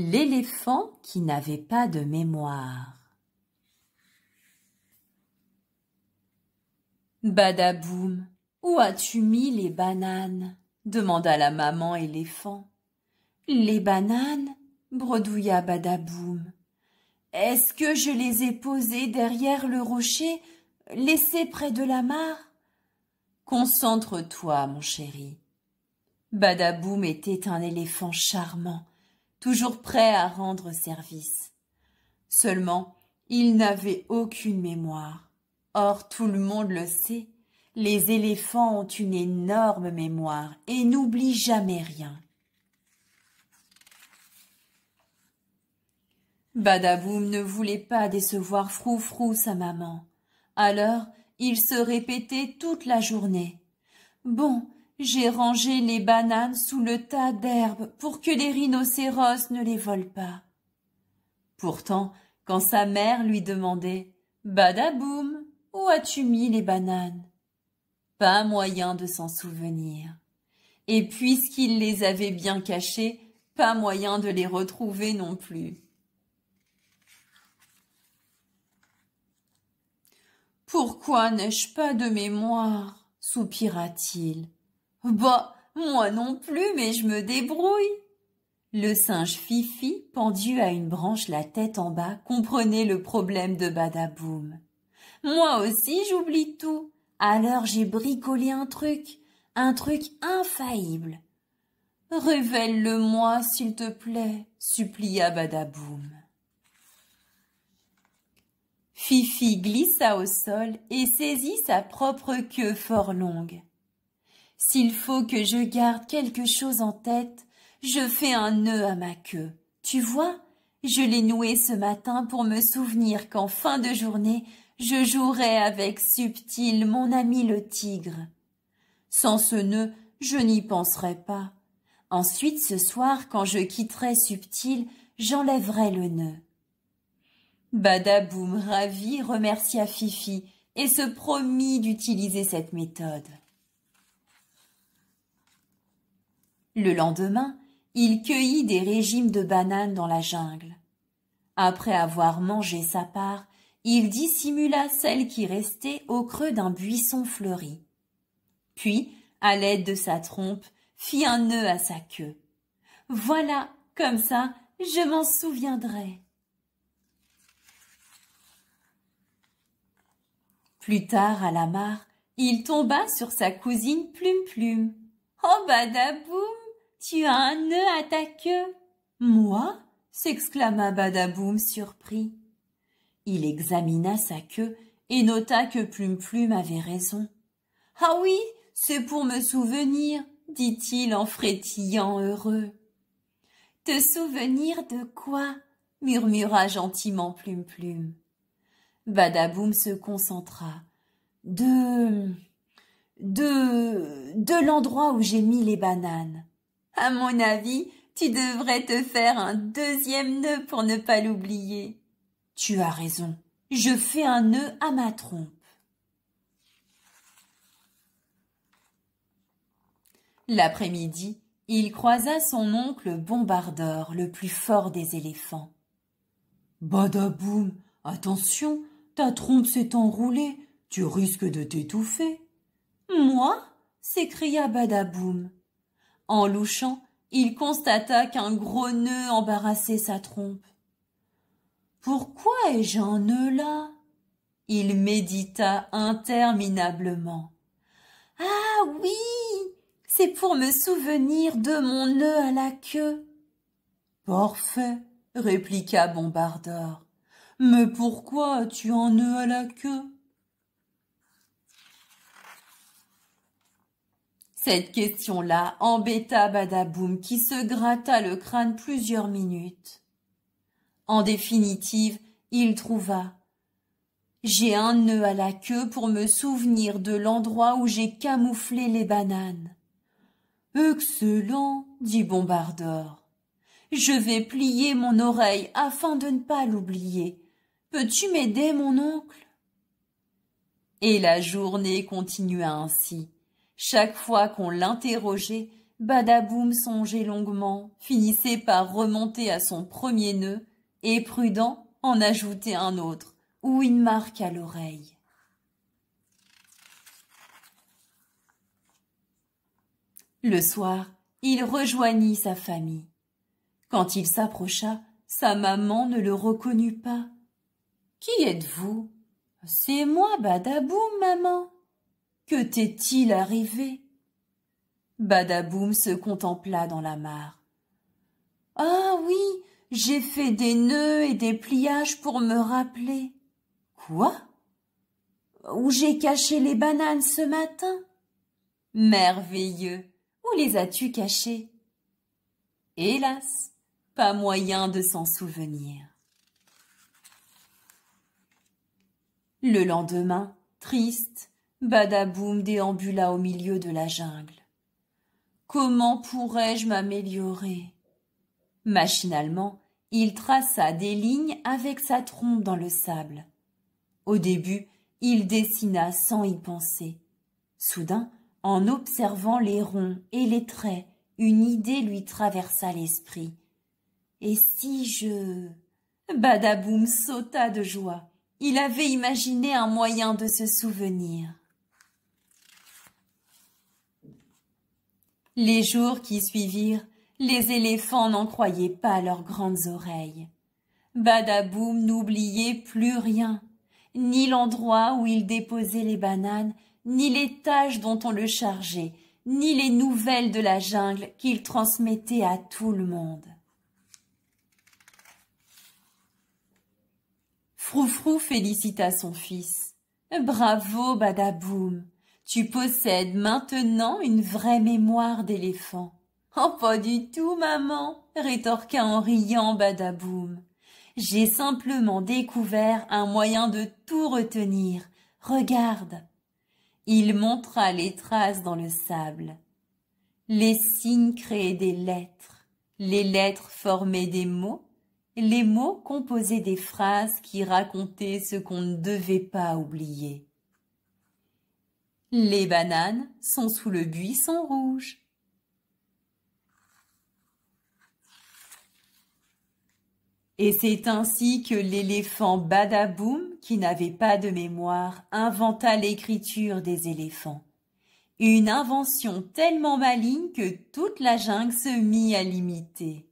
L'éléphant qui n'avait pas de mémoire. Badaboum, où as-tu mis les bananes demanda la maman éléphant. Les bananes bredouilla Badaboum. Est-ce que je les ai posées derrière le rocher, laissées près de la mare Concentre-toi, mon chéri. Badaboum était un éléphant charmant, toujours prêt à rendre service. Seulement, il n'avait aucune mémoire. Or, tout le monde le sait, les éléphants ont une énorme mémoire et n'oublient jamais rien. Badaboum ne voulait pas décevoir Froufrou, sa maman. Alors, il se répétait toute la journée. Bon, j'ai rangé les bananes sous le tas d'herbes pour que les rhinocéros ne les volent pas. Pourtant, quand sa mère lui demandait Badaboum, où as-tu mis les bananes Pas moyen de s'en souvenir. Et puisqu'il les avait bien cachées, pas moyen de les retrouver non plus. Pourquoi n'ai-je pas de mémoire soupira-t-il. Bah, moi non plus, mais je me débrouille. Le singe Fifi, pendu à une branche la tête en bas, comprenait le problème de Badaboum. Moi aussi j'oublie tout. Alors j'ai bricolé un truc, un truc infaillible. Révèle-le moi, s'il te plaît, supplia Badaboum. Fifi glissa au sol et saisit sa propre queue fort longue. S'il faut que je garde quelque chose en tête, je fais un nœud à ma queue. Tu vois, je l'ai noué ce matin pour me souvenir qu'en fin de journée, je jouerai avec Subtil, mon ami le tigre. Sans ce nœud, je n'y penserai pas. Ensuite, ce soir, quand je quitterai Subtil, j'enlèverai le nœud. Badaboum, ravi, remercia Fifi et se promit d'utiliser cette méthode. Le lendemain, il cueillit des régimes de bananes dans la jungle. Après avoir mangé sa part, il dissimula celle qui restait au creux d'un buisson fleuri. Puis, à l'aide de sa trompe, fit un nœud à sa queue. Voilà, comme ça, je m'en souviendrai. Plus tard, à la mare, il tomba sur sa cousine Plume Plume. Oh, badabou! Tu as un nœud à ta queue. Moi? s'exclama Badaboum surpris. Il examina sa queue et nota que Plume Plume avait raison. Ah oui, c'est pour me souvenir, dit-il en frétillant heureux. Te souvenir de quoi murmura gentiment Plume Plume. Badaboum se concentra. De. de. de l'endroit où j'ai mis les bananes. À mon avis, tu devrais te faire un deuxième nœud pour ne pas l'oublier. Tu as raison. Je fais un nœud à ma trompe. L'après-midi, il croisa son oncle Bombardeur, le plus fort des éléphants. Badaboum, attention, ta trompe s'est enroulée, tu risques de t'étouffer. Moi s'écria Badaboum. En louchant, il constata qu'un gros nœud embarrassait sa trompe. Pourquoi ai-je un nœud là Il médita interminablement. Ah oui C'est pour me souvenir de mon nœud à la queue. Parfait, répliqua Bombardor. « Mais pourquoi as-tu un nœud à la queue Cette question-là embêta Badaboum qui se gratta le crâne plusieurs minutes. En définitive, il trouva J'ai un nœud à la queue pour me souvenir de l'endroit où j'ai camouflé les bananes. Excellent, dit Bombardor, « Je vais plier mon oreille afin de ne pas l'oublier. Peux-tu m'aider, mon oncle? Et la journée continua ainsi. Chaque fois qu'on l'interrogeait, Badaboum songeait longuement, finissait par remonter à son premier nœud, et Prudent en ajoutait un autre, ou une marque à l'oreille. Le soir, il rejoignit sa famille. Quand il s'approcha, sa maman ne le reconnut pas. Qui êtes-vous C'est moi, Badaboum, maman. Que t'est-il arrivé Badaboum se contempla dans la mare. Ah oui, j'ai fait des nœuds et des pliages pour me rappeler. Quoi Où j'ai caché les bananes ce matin Merveilleux. Où les as-tu cachées Hélas, pas moyen de s'en souvenir. Le lendemain, triste, Badaboum déambula au milieu de la jungle. Comment pourrais-je m'améliorer Machinalement, il traça des lignes avec sa trompe dans le sable. Au début, il dessina sans y penser. Soudain, en observant les ronds et les traits, une idée lui traversa l'esprit. Et si je. Badaboum sauta de joie. Il avait imaginé un moyen de se souvenir. Les jours qui suivirent, les éléphants n'en croyaient pas leurs grandes oreilles. Badaboum n'oubliait plus rien, ni l'endroit où il déposait les bananes, ni les tâches dont on le chargeait, ni les nouvelles de la jungle qu'il transmettait à tout le monde. Froufrou félicita son fils. Bravo, Badaboum. Tu possèdes maintenant une vraie mémoire d'éléphant. Oh, pas du tout, maman, rétorqua en riant Badaboum. J'ai simplement découvert un moyen de tout retenir. Regarde. Il montra les traces dans le sable. Les signes créaient des lettres. Les lettres formaient des mots. Les mots composaient des phrases qui racontaient ce qu'on ne devait pas oublier. Les bananes sont sous le buisson rouge. Et c'est ainsi que l'éléphant Badaboum, qui n'avait pas de mémoire, inventa l'écriture des éléphants. Une invention tellement maligne que toute la jungle se mit à l'imiter.